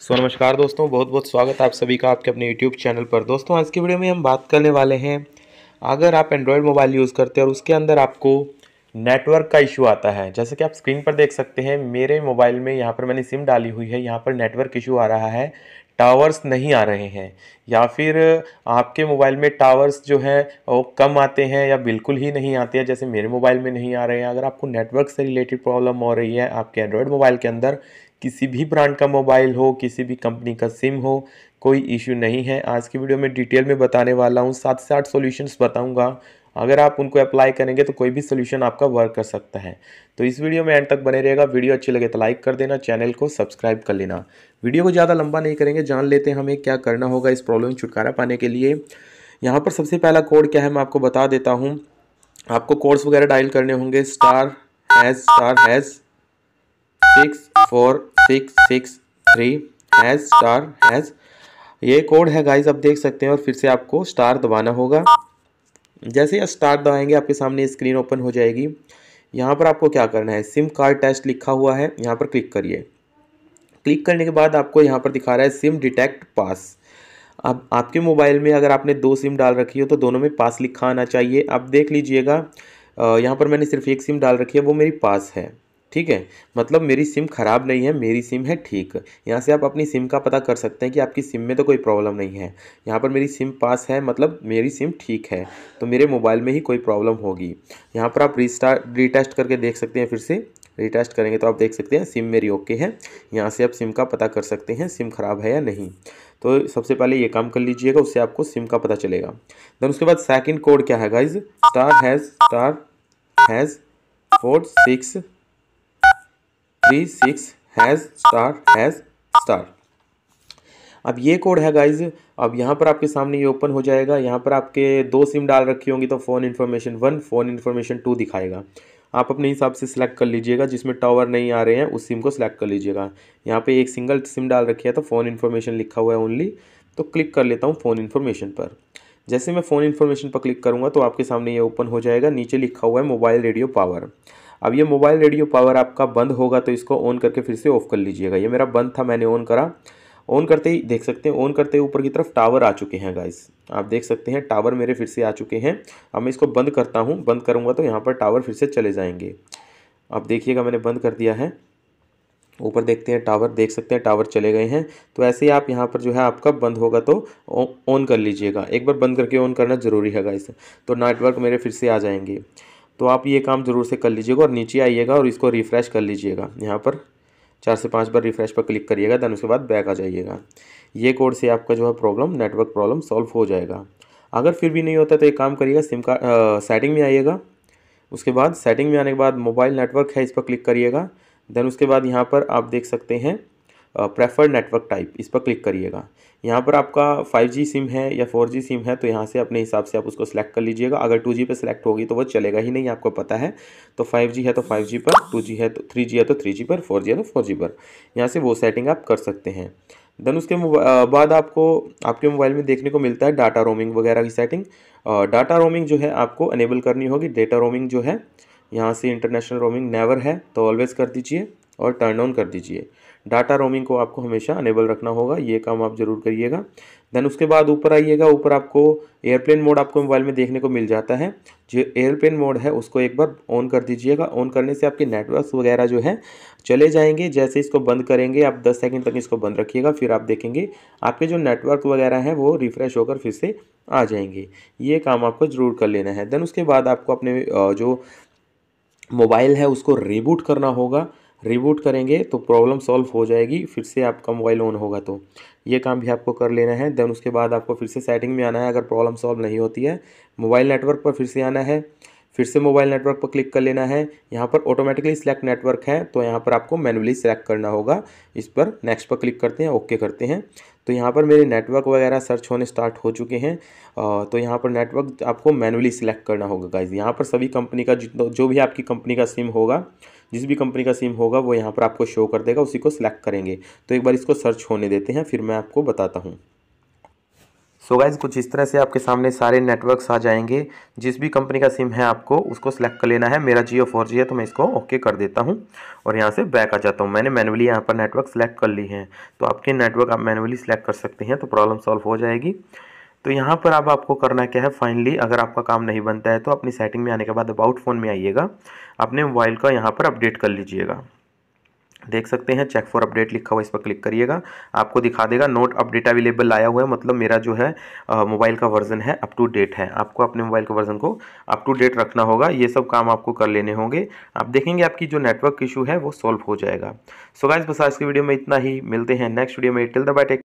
सो नमस्कार दोस्तों बहुत बहुत स्वागत है आप सभी का आपके अपने यूट्यूब चैनल पर दोस्तों आज की वीडियो में हम बात करने वाले हैं अगर आप एंड्रॉयड मोबाइल यूज़ करते हैं और उसके अंदर आपको नेटवर्क का इशू आता है जैसे कि आप स्क्रीन पर देख सकते हैं मेरे मोबाइल में यहाँ पर मैंने सिम डाली हुई है यहाँ पर नेटवर्क इशू आ रहा है टावर्स नहीं आ रहे हैं या फिर आपके मोबाइल में टावर्स जो हैं वो कम आते हैं या बिल्कुल ही नहीं आते हैं जैसे मेरे मोबाइल में नहीं आ रहे हैं अगर आपको नेटवर्क से रिलेटेड प्रॉब्लम हो रही है आपके एंड्रॉयड मोबाइल के अंदर किसी भी ब्रांड का मोबाइल हो किसी भी कंपनी का सिम हो कोई इश्यू नहीं है आज की वीडियो में डिटेल में बताने वाला हूँ सात से आठ सोल्यूशन बताऊँगा अगर आप उनको अप्लाई करेंगे तो कोई भी सोल्यूशन आपका वर्क कर सकता है तो इस वीडियो में एंड तक बने रहेगा वीडियो अच्छी लगे तो लाइक कर देना चैनल को सब्सक्राइब कर लेना वीडियो को ज़्यादा लंबा नहीं करेंगे जान लेते हैं हमें क्या करना होगा इस प्रॉब्लम छुटकारा पाने के लिए यहाँ पर सबसे पहला कोड क्या है मैं आपको बता देता हूँ आपको कोड्स वगैरह डायल करने होंगे star hash star hash six four six six three hash star hash ये कोड है गाइज आप देख सकते हैं और फिर से आपको स्टार दबाना होगा जैसे ही स्टार दबाएंगे आपके सामने स्क्रीन ओपन हो जाएगी यहाँ पर आपको क्या करना है सिम कार्ड टेस्ट लिखा हुआ है यहाँ पर क्लिक करिए क्लिक करने के बाद आपको यहाँ पर दिखा रहा है सिम डिटेक्ट पास अब आपके मोबाइल में अगर आपने दो सिम डाल रखी हो तो दोनों में पास लिखा आना चाहिए आप देख लीजिएगा यहाँ पर मैंने सिर्फ एक सिम डाल रखी है वो मेरी पास है ठीक है मतलब मेरी सिम ख़राब नहीं है मेरी सिम है ठीक यहाँ से आप अपनी सिम का पता कर सकते हैं कि आपकी सिम में तो कोई प्रॉब्लम नहीं है यहाँ पर मेरी सिम पास है मतलब मेरी सिम ठीक है तो मेरे मोबाइल में ही कोई प्रॉब्लम होगी यहाँ पर आप रिस्टार्ट रिटेस्ट करके देख सकते हैं फिर से रिटेस्ट करेंगे तो आप देख सकते हैं सिम मेरी ओके है यहाँ से आप सिम का पता कर सकते हैं सिम ख़राब है या नहीं तो सबसे पहले ये काम कर लीजिएगा उससे आपको सिम का पता चलेगा देन उसके बाद सेकेंड कोड क्या है guys star hash star hash four six three six hash star hash star अब ये कोड है गाइज अब यहाँ पर आपके सामने ये ओपन हो जाएगा यहाँ पर आपके दो सिम डाल रखी होंगी तो phone information one phone information two दिखाएगा आप अपने हिसाब से सिलेक्ट कर लीजिएगा जिसमें टावर नहीं आ रहे हैं उस सिम को सिलेक्ट कर लीजिएगा यहाँ पे एक सिंगल सिम डाल रखी है तो फ़ोन इन्फॉर्मेशन लिखा हुआ है ओनली तो क्लिक कर लेता हूँ फ़ोन इन्फॉर्मेशन पर जैसे मैं फ़ोन इन्फॉर्मेशन पर क्लिक करूँगा तो आपके सामने ये ओपन हो जाएगा नीचे लिखा हुआ है मोबाइल रेडियो पावर अब ये मोबाइल रेडियो पावर आपका बंद होगा तो इसको ऑन करके फिर से ऑफ़ कर लीजिएगा ये मेरा बंद था मैंने ऑन करा ऑन करते ही देख सकते हैं ऑन करते ही ऊपर की तरफ टावर आ चुके हैं गाइस आप देख सकते हैं टावर मेरे फिर से आ चुके हैं अब मैं इसको बंद करता हूँ बंद करूँगा तो यहाँ पर टावर फिर से चले जाएंगे आप देखिएगा मैंने बंद कर दिया है ऊपर देखते हैं टावर देख सकते हैं टावर चले गए हैं तो ऐसे ही आप यहाँ पर जो है आपका बंद होगा तो ऑन कर लीजिएगा एक बार बंद करके ऑन करना ज़रूरी है गाइस तो नेटवर्क मेरे फिर से आ जाएंगे तो आप ये काम ज़रूर से कर लीजिएगा और नीचे आइएगा और इसको रिफ़्रेश कर लीजिएगा यहाँ पर चार से पाँच बार रिफ़्रेश पर क्लिक करिएगा दैन उसके बाद बैक आ जाइएगा ये कोड से आपका जो है प्रॉब्लम नेटवर्क प्रॉब्लम सॉल्व हो जाएगा अगर फिर भी नहीं होता तो एक काम करिएगा सिम का सेटिंग में आइएगा उसके बाद सेटिंग में आने के बाद मोबाइल नेटवर्क है इस पर क्लिक करिएगा देन उसके बाद यहाँ पर आप देख सकते हैं प्रेफर्ड नेटवर्क टाइप इस पर क्लिक करिएगा यहाँ पर आपका 5G सिम है या 4G सिम है तो यहाँ से अपने हिसाब से आप उसको सेलेक्ट कर लीजिएगा अगर 2G पे सेलेक्ट होगी तो वो चलेगा ही नहीं आपको पता है तो 5G है तो 5G पर 2G है तो 3G है तो 3G पर 4G है तो 4G पर यहाँ से वो सेटिंग आप कर सकते हैं देन उसके बाद आपको आपके मोबाइल में देखने को मिलता है डाटा रोमिंग वगैरह की सेटिंग डाटा रोमिंग जो है आपको अनेबल करनी होगी डेटा रोमिंग जो है यहाँ से इंटरनेशनल रोमिंग नेवर है तो ऑलवेज़ कर दीजिए और टर्न ऑन कर दीजिए डाटा रोमिंग को आपको हमेशा अनेबल रखना होगा ये काम आप जरूर करिएगा देन उसके बाद ऊपर आइएगा ऊपर आपको एयरप्लेन मोड आपको मोबाइल में देखने को मिल जाता है जो एयरप्लेन मोड है उसको एक बार ऑन कर दीजिएगा ऑन करने से आपके नेटवर्क वगैरह जो है चले जाएंगे जैसे इसको बंद करेंगे आप 10 सेकंड तक इसको बंद रखिएगा फिर आप देखेंगे आपके जो नेटवर्क वगैरह हैं वो रिफ़्रेश होकर फिर से आ जाएंगे ये काम आपको ज़रूर कर लेना है देन उसके बाद आपको अपने जो मोबाइल है उसको रिबूट करना होगा रिबूट करेंगे तो प्रॉब्लम सॉल्व हो जाएगी फिर से आपका मोबाइल ऑन होगा तो ये काम भी आपको कर लेना है देन उसके बाद आपको फिर से सेटिंग में आना है अगर प्रॉब्लम सॉल्व नहीं होती है मोबाइल नेटवर्क पर फिर से आना है फिर से मोबाइल नेटवर्क पर क्लिक कर लेना है यहाँ पर ऑटोमेटिकली सिलेक्ट नेटवर्क है तो यहाँ पर आपको मैनुअली सिलेक्ट करना होगा इस पर नेक्स्ट पर क्लिक करते हैं ओके करते हैं तो यहाँ पर मेरे नेटवर्क वगैरह सर्च होने स्टार्ट हो चुके हैं तो यहाँ पर नेटवर्क आपको मैनुअली सिलेक्ट करना होगा गाइज यहाँ पर सभी कंपनी का जो भी आपकी कंपनी का सिम होगा जिस भी कंपनी का सिम होगा वो यहाँ पर आपको शो कर देगा उसी को सिलेक्ट करेंगे तो एक बार इसको सर्च होने देते हैं फिर मैं आपको बताता हूँ सो so गाइज कुछ इस तरह से आपके सामने सारे नेटवर्क्स आ जाएंगे जिस भी कंपनी का सिम है आपको उसको सेलेक्ट कर लेना है मेरा जियो फोर जी है तो मैं इसको ओके कर देता हूँ और यहाँ से बैक आ जाता हूँ मैंने मैनुअली यहाँ पर नेटवर्क सेलेक्ट कर ली है तो आपके नेटवर्क आप मैनुअली सेलेक्ट कर सकते हैं तो प्रॉब्लम सॉल्व हो जाएगी तो यहाँ पर अब आप आपको करना क्या है फाइनली अगर आपका काम नहीं बनता है तो अपनी सेटिंग में आने के बाद अबाउट फ़ोन में आइएगा अपने मोबाइल का यहाँ पर अपडेट कर लीजिएगा देख सकते हैं चेक फॉर अपडेट लिखा हुआ इस पर क्लिक करिएगा आपको दिखा देगा नोट अपडेट अवेलेबल आया हुआ है मतलब मेरा जो है मोबाइल का वर्जन है अप टू डेट है आपको अपने मोबाइल के वर्जन को अप टू डेट रखना होगा ये सब काम आपको कर लेने होंगे आप देखेंगे आपकी जो नेटवर्क इशू है वो सॉल्व हो जाएगा सो गाइज बस आज की वीडियो में इतना ही मिलते हैं नेक्स्ट वीडियो में टिल द बाई टेक